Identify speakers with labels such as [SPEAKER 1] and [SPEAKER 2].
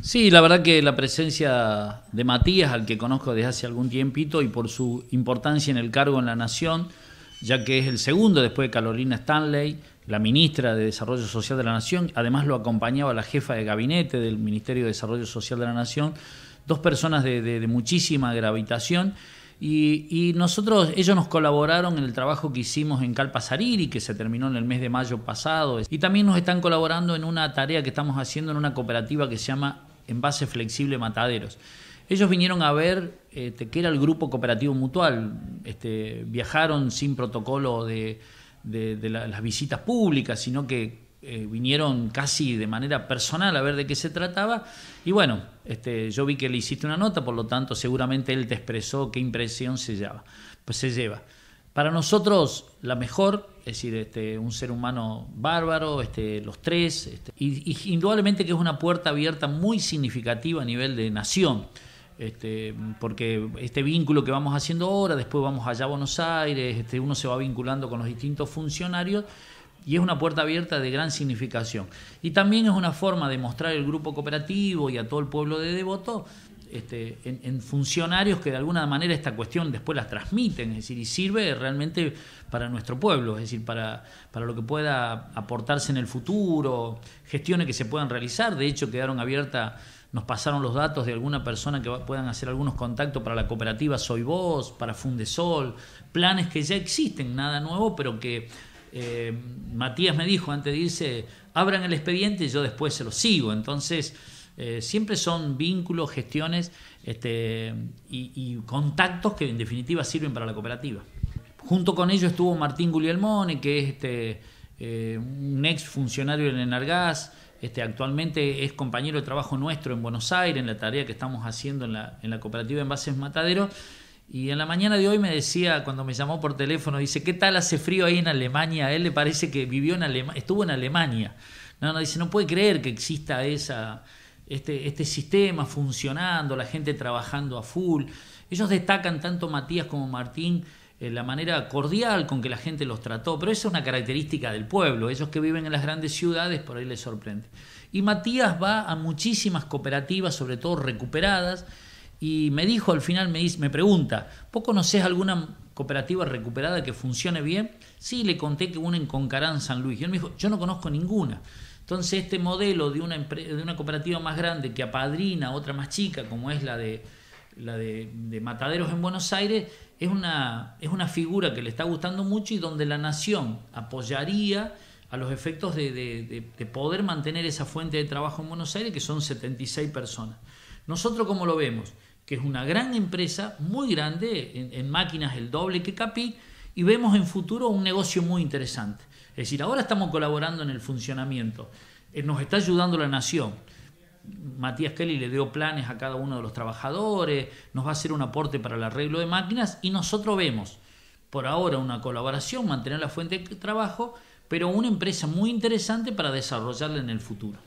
[SPEAKER 1] Sí, la verdad que la presencia de Matías, al que conozco desde hace algún tiempito, y por su importancia en el cargo en la Nación, ya que es el segundo después de Carolina Stanley, la ministra de Desarrollo Social de la Nación, además lo acompañaba la jefa de gabinete del Ministerio de Desarrollo Social de la Nación, dos personas de, muchísima gravitación. Y, nosotros, ellos nos colaboraron en el trabajo que hicimos en Calpasariri, que se terminó en el mes de mayo pasado. Y también nos están colaborando en una tarea que estamos haciendo en una cooperativa que se llama en base flexible Mataderos. Ellos vinieron a ver qué este, que era el grupo cooperativo mutual, este, viajaron sin protocolo de, las visitas públicas, sino que eh, vinieron casi de manera personal a ver de qué se trataba. Y bueno, este, yo vi que le hiciste una nota, por lo tanto seguramente él te expresó qué impresión se lleva. Pues se lleva. Para nosotros, la mejor, es decir, este, un ser humano bárbaro, este, los tres, este, y, indudablemente que es una puerta abierta muy significativa a nivel de nación. Este, porque este vínculo que vamos haciendo ahora, después vamos allá a Buenos Aires, este, uno se va vinculando con los distintos funcionarios, y es una puerta abierta de gran significación. Y también es una forma de mostrar el grupo cooperativo y a todo el pueblo de Devoto este, en, funcionarios que de alguna manera esta cuestión después las transmiten, es decir, y sirve realmente para nuestro pueblo, es decir, para, para lo que pueda aportarse en el futuro, gestiones que se puedan realizar, de hecho quedaron abiertas nos pasaron los datos de alguna persona que puedan hacer algunos contactos para la cooperativa Soy Vos, para Fundesol, planes que ya existen, nada nuevo, pero que eh, Matías me dijo antes de irse, abran el expediente y yo después se lo sigo. Entonces, eh, siempre son vínculos, gestiones este, y, contactos que en definitiva sirven para la cooperativa. Junto con ellos estuvo Martín Guglielmone, que es este, eh, un ex funcionario en Enargas, este, actualmente es compañero de trabajo nuestro en Buenos Aires, en la tarea que estamos haciendo en la, en la cooperativa Envases Matadero. Y en la mañana de hoy me decía, cuando me llamó por teléfono, dice, ¿qué tal hace frío ahí en Alemania? A él le parece que vivió en Alemania, estuvo en Alemania. No, no, dice, no puede creer que exista esa, este, este, sistema funcionando, la gente trabajando a full. Ellos destacan tanto Matías como Martín eh, la manera cordial con que la gente los trató, pero esa es una característica del pueblo, ellos que viven en las grandes ciudades por ahí les sorprende. Y Matías va a muchísimas cooperativas, sobre todo recuperadas, y me dijo al final, me, me pregunta, ¿vos conocés alguna cooperativa recuperada que funcione bien? Sí, le conté que una en Concarán, San Luis. Y él me dijo, yo no conozco ninguna. Entonces este modelo de una, de una cooperativa más grande que apadrina otra más chica, como es la de, la de, Mataderos en Buenos Aires, es una, es una figura que le está gustando mucho y donde la nación apoyaría a los efectos de, poder mantener esa fuente de trabajo en Buenos Aires, que son 76 personas. Nosotros, como lo vemos, que es una gran empresa, muy grande, en, máquinas el doble que Capic, y vemos en futuro un negocio muy interesante. Es decir, ahora estamos colaborando en el funcionamiento. Eh, nos está ayudando la nación. Matías Kelly le dio planes a cada uno de los trabajadores, nos va a hacer un aporte para el arreglo de máquinas y nosotros vemos por ahora una colaboración, mantener la fuente de trabajo, pero una empresa muy interesante para desarrollarla en el futuro.